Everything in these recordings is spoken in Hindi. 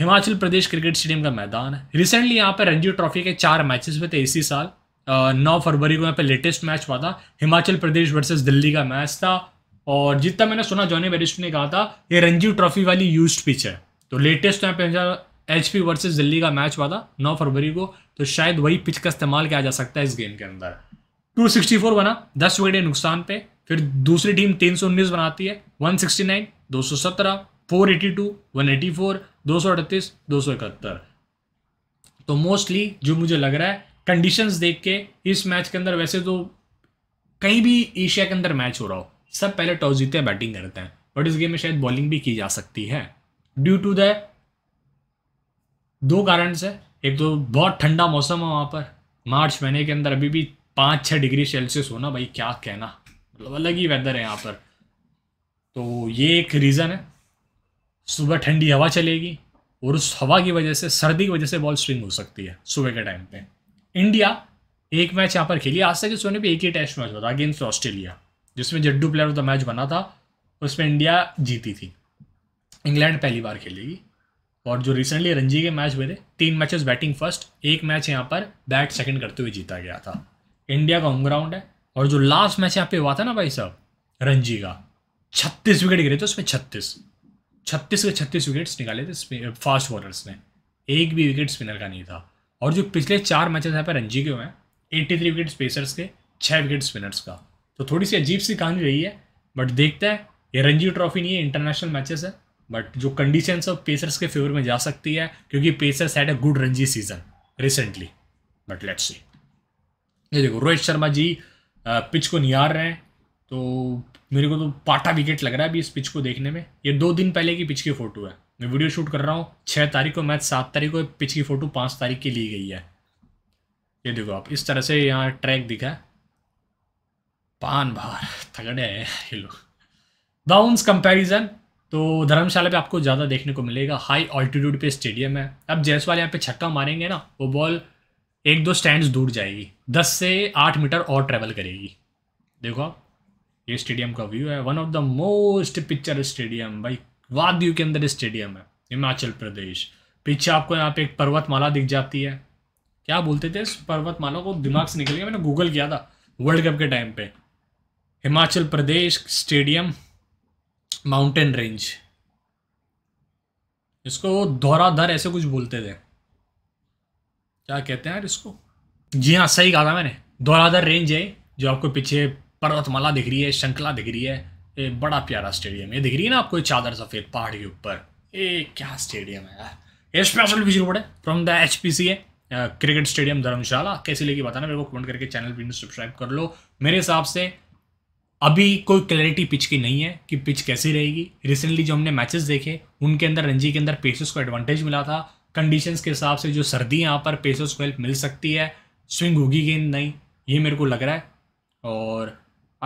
हिमाचल प्रदेश क्रिकेट स्टेडियम का मैदान है रिसेंटली यहाँ पे रणजी ट्रॉफी के चार मैचेस हुए थे इसी साल नौ फरवरी को यहाँ पे लेटेस्ट मैच हुआ था हिमाचल प्रदेश वर्सेस दिल्ली का मैच था और जितना मैंने सुना जॉनी बेरिस्ट ने कहा था ये रणजी ट्रॉफी वाली यूज पिच है तो लेटेस्ट यहाँ पे एच पी वर्सेज दिल्ली का मैच हुआ था नौ फरवरी को तो शायद वही पिच का इस्तेमाल किया जा सकता है इस गेम के अंदर 264 बना दस विकेट नुकसान पे फिर दूसरी टीम उन्नीस बनाती है 169 सत्रह four eighty two one eighty four दो सौ अड़तीस दो सौ इकहत्तर तो मोस्टली जो मुझे लग रहा है कंडीशंस देख के इस मैच के अंदर वैसे तो कहीं भी एशिया के अंदर मैच हो रहा हो सब पहले टॉस जीते हैं बैटिंग करते हैं बट इस गेम में शायद बॉलिंग भी की जा सकती है ड्यू टू द दो कारण से एक तो बहुत ठंडा मौसम है वहाँ पर मार्च महीने के अंदर अभी भी पाँच छः डिग्री सेल्सियस होना भाई क्या कहना मतलब अलग ही वेदर है यहाँ पर तो ये एक रीज़न है सुबह ठंडी हवा चलेगी और उस हवा की वजह से सर्दी की वजह से बॉल स्विंग हो सकती है सुबह के टाइम पे इंडिया एक मैच यहाँ पर खेली आज तक इस सोने पर एक ही टेस्ट मैच हुआ था अगेंस्ट ऑस्ट्रेलिया जिसमें Jaddu player of the match बना था उसमें इंडिया जीती थी इंग्लैंड पहली बार खेलेगी और जो रिसेंटली रणजी के मैच हुए थे तीन मैचेस बैटिंग फर्स्ट एक मैच यहाँ पर बैट सेकंड करते हुए जीता गया था इंडिया का होम ग्राउंड है और जो लास्ट मैच यहाँ पे हुआ था ना भाई साहब रणजी का छत्तीस विकेट गिरे थे उसमें छत्तीस छत्तीस के छत्तीस विकेट्स निकाले थे फास्ट बॉलर्स ने एक भी विकेट स्पिनर का नहीं था और जो पिछले चार मैचेस यहाँ पर रणजी के हुए हैं एट्टी थ्री विकेट पेसर्स के छः विकेट स्पिनर्स का तो थोड़ी सी अजीब सी कहानी रही है बट देखते हैं ये रणजी ट्रॉफी नहीं है इंटरनेशनल मैचेस है बट जो कंडीशन है पेसर्स के फेवर में जा सकती है क्योंकि pacers had a good Ranji season recently but let's see ये देखो रोहित शर्मा जी पिच को निहार रहे हैं तो मेरे को तो पाटा विकेट लग रहा है अभी इस पिच को देखने में ये दो दिन पहले की पिच की फ़ोटो है मैं वीडियो शूट कर रहा हूँ छः तारीख को मैच सात तारीख को पिच की फ़ोटो पाँच तारीख की ली गई है ये देखो आप इस तरह से यहाँ ट्रैक दिखा पान भार तगड़े हैं ये लोग बाउंस कंपेरिजन तो धर्मशाला पे आपको ज़्यादा देखने को मिलेगा हाई ऑल्टीट्यूड पे स्टेडियम है अब जयसवाल यहाँ पे छक्का मारेंगे ना वो बॉल एक दो स्टैंड्स दूर जाएगी दस से आठ मीटर और ट्रेवल करेगी देखो आप ये स्टेडियम का व्यू है one of the most picture stadium भाई वादयू के अंदर स्टेडियम है हिमाचल प्रदेश पीछे आपको यहाँ पे एक पर्वतमाला दिख जाती है क्या बोलते थे इस पर्वतमाला को दिमाग से निकल गया मैंने गूगल किया था वर्ल्ड कप के टाइम पे Himachal Pradesh stadium mountain range इसको धौराधर ऐसे कुछ बोलते थे क्या कहते हैं यार इसको जी हाँ सही कहा था मैंने धौराधर रेंज है जो आपको पीछे पर्वतमाला दिख रही है शंखला दिख रही है ये बड़ा प्यारा स्टेडियम ये दिख रही है ना आपको ये चादर सफ़ेद पहाड़ के ऊपर ये क्या स्टेडियम है यार ये स्पेशल विजिट बोर्ड है from the H P C A cricket stadium Dharamshala कैसी लगी बताना मेरे को कमेंट करके चैनल भी सब्सक्राइब कर लो मेरे हिसाब से अभी कोई क्लैरिटी पिच की नहीं है कि पिच कैसी रहेगी रिसेंटली जो हमने मैचेस देखे उनके अंदर रणजी के अंदर पेसर्स को एडवांटेज मिला था कंडीशंस के हिसाब से जो सर्दी यहाँ पर पेसर्स को हेल्प मिल सकती है स्विंग होगी गेंद नहीं ये मेरे को लग रहा है और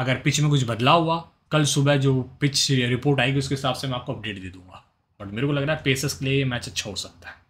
अगर पिच में कुछ बदलाव हुआ कल सुबह जो पिच रिपोर्ट आएगी उसके हिसाब से मैं आपको अपडेट दे दूंगा बट मेरे को लग रहा है पेसस के लिए ये मैच अच्छा हो सकता है